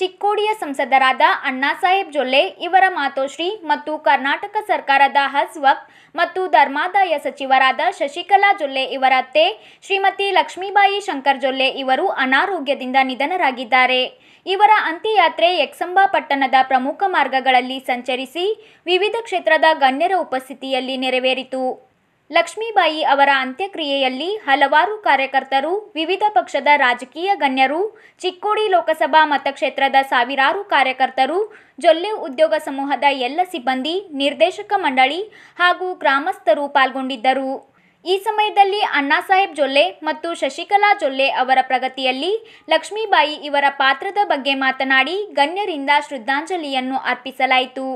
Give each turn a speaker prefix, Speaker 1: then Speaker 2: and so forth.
Speaker 1: ಚಿಕ್ಕೋಡಿಯ ಸಂಸದರಾದ ಅಣ್ಣಾಸಾಹೇಬ್ ಜೊಲ್ಲೆ ಇವರ ಮಾತೋಶ್ರೀ ಮತ್ತು ಕರ್ನಾಟಕ ಸರ್ಕಾರದ ಹಜ್ ವಕ್ ಮತ್ತು ಧರ್ಮಾದಾಯ ಸಚಿವರಾದ ಶಶಿಕಲಾ ಜೊಲ್ಲೆ ಇವರ ಅತ್ತೆ ಶ್ರೀಮತಿ ಲಕ್ಷ್ಮೀಬಾಯಿ ಶಂಕರ್ ಜೊಲ್ಲೆ ಇವರು ಅನಾರೋಗ್ಯದಿಂದ ನಿಧನರಾಗಿದ್ದಾರೆ ಇವರ ಅಂತ್ಯಯಾತ್ರೆ ಯಕ್ಸಂಬಾ ಪಟ್ಟಣದ ಪ್ರಮುಖ ಮಾರ್ಗಗಳಲ್ಲಿ ಸಂಚರಿಸಿ ವಿವಿಧ ಕ್ಷೇತ್ರದ ಗಣ್ಯರ ಉಪಸ್ಥಿತಿಯಲ್ಲಿ ನೆರವೇರಿತು ಲಕ್ಷ್ಮೀಬಾಯಿ ಅವರ ಅಂತ್ಯಕ್ರಿಯೆಯಲ್ಲಿ ಹಲವಾರು ಕಾರ್ಯಕರ್ತರು ವಿವಿಧ ಪಕ್ಷದ ರಾಜಕೀಯ ಗಣ್ಯರು ಚಿಕ್ಕೋಡಿ ಲೋಕಸಭಾ ಮತಕ್ಷೇತ್ರದ ಸಾವಿರಾರು ಕಾರ್ಯಕರ್ತರು ಜೊಲ್ಲೆ ಉದ್ಯೋಗ ಸಮೂಹದ ಎಲ್ಲ ಸಿಬ್ಬಂದಿ ನಿರ್ದೇಶಕ ಮಂಡಳಿ ಹಾಗೂ ಗ್ರಾಮಸ್ಥರು ಪಾಲ್ಗೊಂಡಿದ್ದರು ಈ ಸಮಯದಲ್ಲಿ ಅಣ್ಣಾಸಾಹೇಬ್ ಜೊಲ್ಲೆ ಮತ್ತು ಶಶಿಕಲಾ ಜೊಲ್ಲೆ ಅವರ ಪ್ರಗತಿಯಲ್ಲಿ ಲಕ್ಷ್ಮೀಬಾಯಿ ಇವರ ಪಾತ್ರದ ಬಗ್ಗೆ ಮಾತನಾಡಿ ಗಣ್ಯರಿಂದ ಶ್ರದ್ಧಾಂಜಲಿಯನ್ನು ಅರ್ಪಿಸಲಾಯಿತು